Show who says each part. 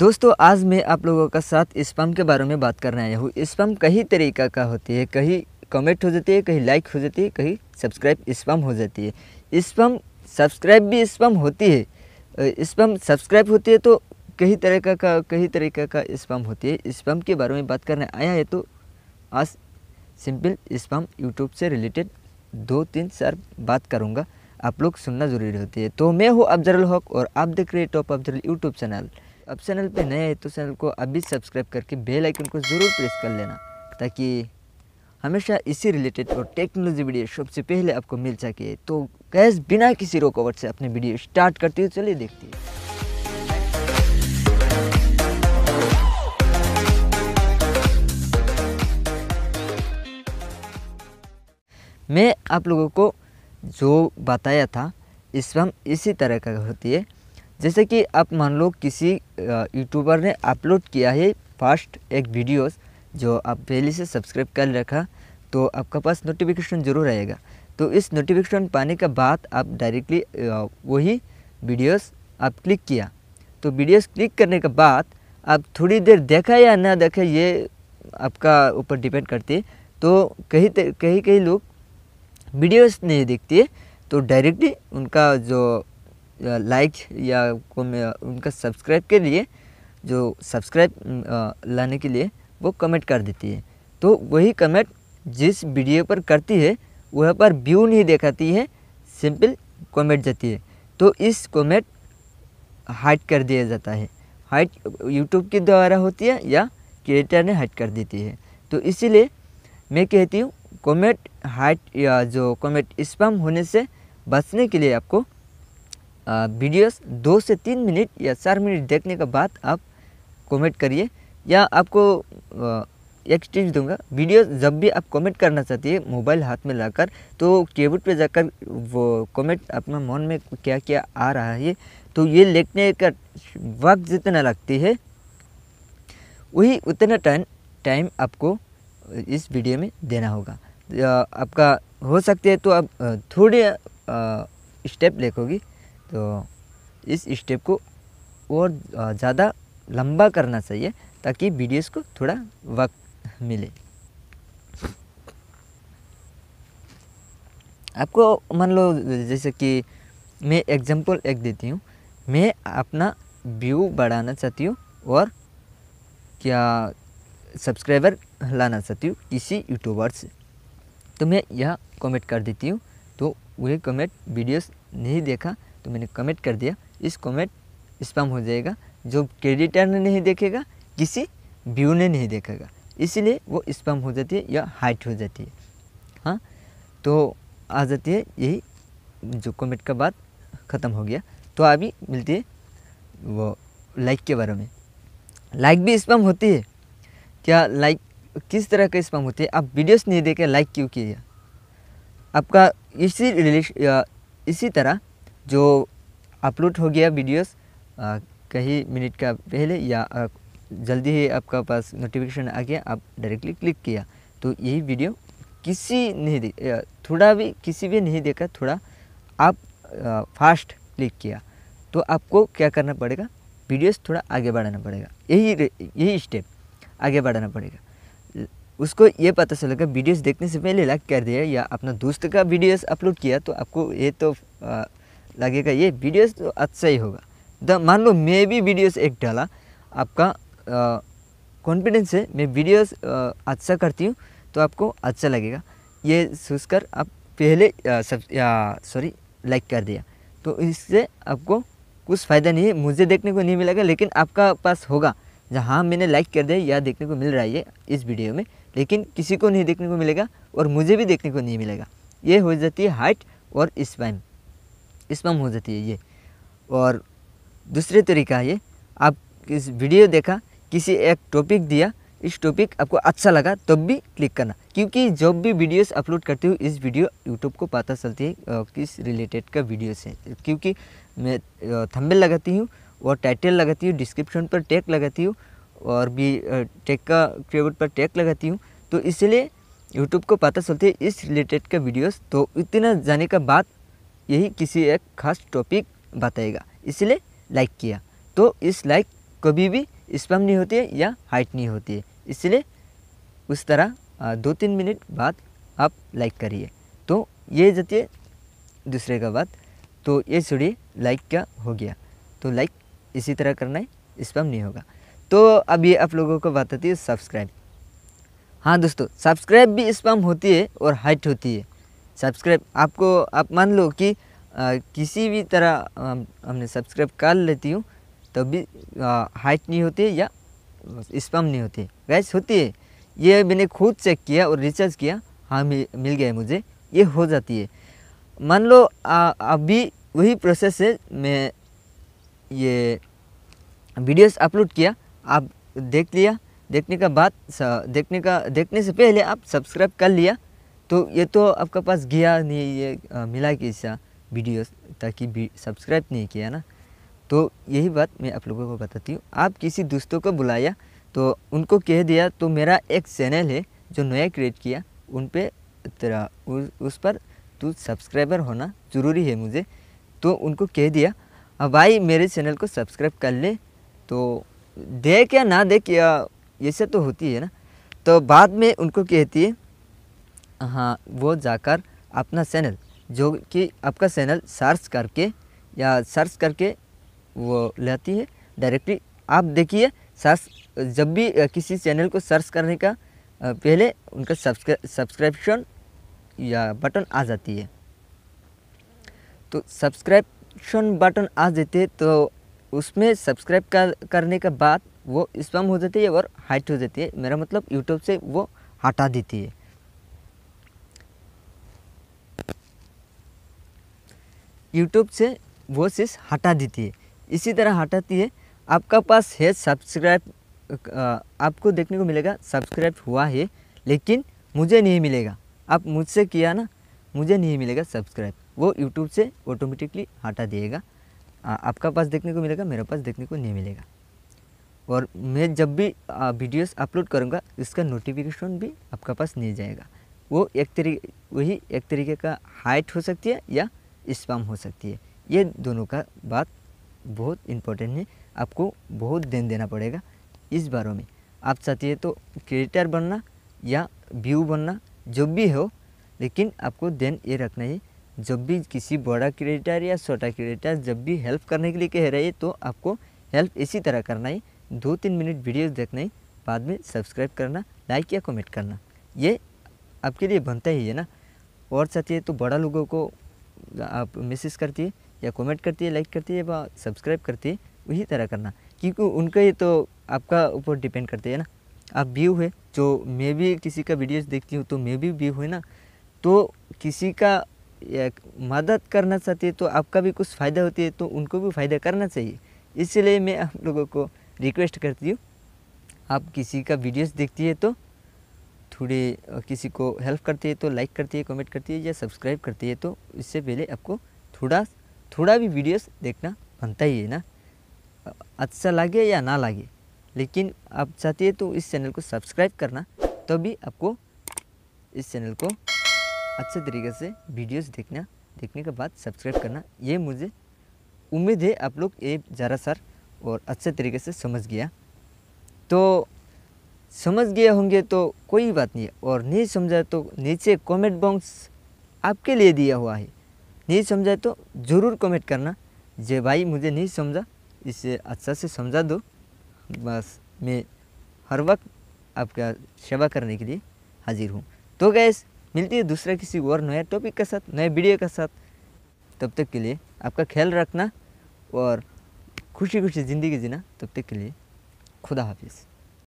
Speaker 1: दोस्तों आज मैं आप लोगों का साथ स्पम के बारे में बात करने आया हूँ स्पम कई तरीका का होती है कहीं कमेंट हो जाती है कहीं लाइक हो जाती है कहीं सब्सक्राइब स्पम हो जाती है स्पम सब्सक्राइब भी स्पम होती है स्पम सब्सक्राइब होती है तो कई तरीका का कई तरीका का स्पम होती है स्पम के बारे में बात करने आया है तो आज सिंपल स्पम यूट्यूब से रिलेटेड दो तीन चार बात करूँगा आप लोग सुनना ज़रूरी होती है तो मैं हूँ अफजरल हक और आप देख रहे हैं टॉप अफजरल यूट्यूब चैनल अब चैनल पे नए हैं तो चैनल को अभी सब्सक्राइब करके बेल आइकन को ज़रूर प्रेस कर लेना ताकि हमेशा इसी रिलेटेड और टेक्नोलॉजी वीडियो सबसे पहले आपको मिल सके तो गैस बिना किसी रुकावट से अपनी वीडियो स्टार्ट करती हुए चलिए देखती है मैं आप लोगों को जो बताया था इस इसी तरह का होती है जैसे कि आप मान लो किसी यूट्यूबर ने अपलोड किया है फर्स्ट एक वीडियोस जो आप पहले से सब्सक्राइब कर रखा तो आपका पास नोटिफिकेशन ज़रूर आएगा तो इस नोटिफिकेशन पाने के बाद आप डायरेक्टली वही वीडियोस आप क्लिक किया तो वीडियोस क्लिक करने के बाद आप थोड़ी देर देखा या ना देखा ये आपका ऊपर डिपेंड करते तो कहीं कहीं कहीं लोग वीडियोस नहीं देखते तो डायरेक्टली उनका जो लाइक या को उनका सब्सक्राइब के लिए जो सब्सक्राइब लाने के लिए वो कमेंट कर देती है तो वही कमेंट जिस वीडियो पर करती है वह पर व्यू नहीं देखाती है सिंपल कमेंट जाती है तो इस कमेंट हाइट कर दिया जाता है हाइट यूट्यूब के द्वारा होती है या क्रिएटर ने हाइट कर देती है तो इसीलिए मैं कहती हूँ कमेंट हाइट या जो कमेंट स्पम होने से बचने के लिए आपको वीडियोस दो से तीन मिनट या चार मिनट देखने के बाद आप कमेंट करिए या आपको एक टिप्स दूंगा वीडियो जब भी आप कमेंट करना चाहती है मोबाइल हाथ में लाकर तो कीबोर्ड पे जाकर वो कमेंट अपना मन में क्या क्या आ रहा है तो ये लिखने का वक्त जितना लगती है वही उतना टाइम टाइम आपको इस वीडियो में देना होगा आपका हो सकते है तो आप थोड़े स्टेप लिखोगी तो इस स्टेप को और ज़्यादा लंबा करना चाहिए ताकि वीडियोस को थोड़ा वक्त मिले आपको मान लो जैसे कि मैं एग्जांपल एक देती हूँ मैं अपना व्यू बढ़ाना चाहती हूँ और क्या सब्सक्राइबर लाना चाहती हूँ किसी यूट्यूबर से तो मैं यह कमेंट कर देती हूँ तो वह कमेंट वीडियोस नहीं देखा तो मैंने कमेंट कर दिया इस कमेंट स्पम हो जाएगा जो क्रेडिटर ने नहीं देखेगा किसी व्यू ने नहीं देखेगा इसीलिए वो स्पम हो जाती है या हाइट हो जाती है हाँ तो आ जाती है यही जो कमेंट का बात ख़त्म हो गया तो अभी मिलती है वो लाइक के बारे में लाइक भी स्पम होती है क्या लाइक किस तरह का स्पम होती है आप वीडियोस नहीं देखे लाइक क्यों किया आपका इसी रिलेश इसी तरह जो अपलोड हो गया वीडियोस कई मिनट का पहले या आ, जल्दी ही आपका पास नोटिफिकेशन आ गया आप डायरेक्टली क्लिक किया तो यही वीडियो किसी नहीं थोड़ा भी किसी भी नहीं देखा थोड़ा आप आ, फास्ट क्लिक किया तो आपको क्या करना पड़ेगा वीडियोस थोड़ा आगे बढ़ाना पड़ेगा यही यही स्टेप आगे बढ़ाना पड़ेगा उसको ये पता चलेगा वीडियोस देखने से पहले लाइक कर दिया या अपना दोस्त का वीडियोस अपलोड किया तो आपको ये तो आ, लगेगा ये वीडियोस तो अच्छा ही होगा द मान लो मैं भी वीडियोस एक डाला आपका कॉन्फिडेंस है मैं वीडियोस आ, अच्छा करती हूँ तो आपको अच्छा लगेगा ये सोच कर आप पहले सॉरी लाइक कर दिया तो इससे आपको कुछ फ़ायदा नहीं है मुझे देखने को नहीं मिलेगा लेकिन आपका पास होगा जहाँ मैंने लाइक कर दिया या देखने को मिल रहा है ये इस वीडियो में लेकिन किसी को नहीं देखने को मिलेगा और मुझे भी देखने को नहीं मिलेगा ये हो जाती है हाइट और स्पाइन स्पम हो जाती है ये और दूसरे तरीका है ये आप इस वीडियो देखा किसी एक टॉपिक दिया इस टॉपिक आपको अच्छा लगा तब तो भी क्लिक करना क्योंकि जब भी वीडियोस अपलोड करते हो इस वीडियो यूट्यूब को पता चलती है किस रिलेटेड का वीडियोस है क्योंकि मैं थंबनेल लगाती हूँ और टाइटल लगाती हूँ डिस्क्रिप्शन पर टैग लगाती हूँ और भी टैग का कीवर्ड पर टैग लगाती हूँ तो इसलिए यूट्यूब को पता चलती है इस रिलेटेड का वीडियोज़ तो इतना जाने का बाद यही किसी एक खास टॉपिक बताएगा इसलिए लाइक किया तो इस लाइक कभी भी स्पम नहीं होती है या हाइट नहीं होती है इसलिए उस तरह दो तीन मिनट बाद आप लाइक करिए तो ये जती है दूसरे का बात तो ये छोड़िए लाइक का हो गया तो लाइक इसी तरह करना है स्पम नहीं होगा तो अब ये आप लोगों को बताती है सब्सक्राइब हाँ दोस्तों सब्सक्राइब भी स्पम होती है और हाइट होती है सब्सक्राइब आपको आप मान लो कि आ, किसी भी तरह हमने सब्सक्राइब कर लेती हूँ तब भी हाइट नहीं होती है या स्पम नहीं होती गैस होती है ये मैंने खुद चेक किया और रिसर्च किया हाँ मिल गया मुझे ये हो जाती है मान लो अभी वही प्रोसेस से मैं ये वीडियोस अपलोड किया आप देख लिया देखने का बाद देखने का देखने से पहले आप सब्सक्राइब कर लिया तो ये तो आपके पास गया नहीं ये आ, मिला ऐसा वीडियो ताकि सब्सक्राइब नहीं किया ना तो यही बात मैं आप लोगों को बताती हूँ आप किसी दोस्तों को बुलाया तो उनको कह दिया तो मेरा एक चैनल है जो नया क्रिएट किया उन पर तेरा उस, उस पर तू सब्सक्राइबर होना ज़रूरी है मुझे तो उनको कह दिया अब भाई मेरे चैनल को सब्सक्राइब कर ले तो देख या ना देख या ऐसा तो होती है ना तो बाद में उनको कहती है हाँ वो जाकर अपना चैनल जो कि आपका चैनल सर्च करके या सर्च करके वो लेती है डायरेक्टली आप देखिए सर्च जब भी किसी चैनल को सर्च करने का पहले उनका सब्सक्रिप्शन या बटन आ जाती है तो सब्सक्रिप्शन बटन आ जाते तो उसमें सब्सक्राइब कर, करने के बाद वो स्पम हो जाती है और हाइट हो जाती है मेरा मतलब यूट्यूब से वो हटा देती है यूट्यूब से वो चीज़ हटा देती है इसी तरह हटाती है आपका पास है सब्सक्राइब आपको देखने को मिलेगा सब्सक्राइब हुआ है लेकिन मुझे नहीं मिलेगा आप मुझसे किया ना मुझे नहीं मिलेगा सब्सक्राइब वो यूट्यूब से ऑटोमेटिकली हटा दिएगा आपका पास देखने को मिलेगा मेरे पास देखने को नहीं मिलेगा और मैं जब भी वीडियोस अपलोड करूँगा इसका नोटिफिकेशन भी आपका पास नहीं जाएगा वो एक तरीके वही एक तरीके का हाइट हो सकती है या स्पम हो सकती है ये दोनों का बात बहुत इम्पोर्टेंट है आपको बहुत ध्यान देना पड़ेगा इस बारे में आप चाहते हैं तो क्रिएटर बनना या व्यू बनना जो भी हो लेकिन आपको ध्यान ये रखना है जब भी किसी बड़ा क्रिएटर या छोटा क्रिएटर जब भी हेल्प करने के लिए कह रहे हैं तो आपको हेल्प इसी तरह करना है दो तीन मिनट वीडियोस देखना है बाद में सब्सक्राइब करना लाइक या कमेंट करना ये आपके लिए बनता ही है ना और चाहती है तो बड़ा लोगों को आप मैसेज करती है या कमेंट करती है लाइक करती है या सब्सक्राइब करती है वही तरह करना क्योंकि उनका ही तो आपका ऊपर डिपेंड करते है ना आप व्यू है जो मैं भी किसी का वीडियोस देखती हूँ तो मैं भी व्यू है ना तो किसी का मदद करना चाहती है तो आपका भी कुछ फ़ायदा होती है तो उनको भी फ़ायदा करना चाहिए इसलिए मैं आप लोगों को रिक्वेस्ट करती हूँ आप किसी का वीडियोस देखती है तो थोड़ी किसी को हेल्प करती है तो लाइक करती है कमेंट करती है या सब्सक्राइब करती है तो इससे पहले आपको थोड़ा थोड़ा भी वीडियोस देखना बनता ही है ना अच्छा लगे या ना लगे लेकिन आप चाहती है तो इस चैनल को सब्सक्राइब करना तभी तो आपको इस चैनल को अच्छे तरीके से वीडियोस देखना देखने के बाद सब्सक्राइब करना ये मुझे उम्मीद है आप लोग ये ज़रा सर और अच्छे तरीके से समझ गया तो समझ गए होंगे तो कोई बात नहीं और नहीं समझा तो नीचे कमेंट बॉक्स आपके लिए दिया हुआ है नहीं समझा तो ज़रूर कमेंट करना जे भाई मुझे नहीं समझा इसे अच्छा से समझा दो बस मैं हर वक्त आपका सेवा करने के लिए हाजिर हूँ तो गैस मिलती है दूसरा किसी और नया टॉपिक के साथ नए वीडियो के साथ तब तक के लिए आपका ख्याल रखना और खुशी खुशी ज़िंदगी जीना तब तक के लिए खुदा हाफिज़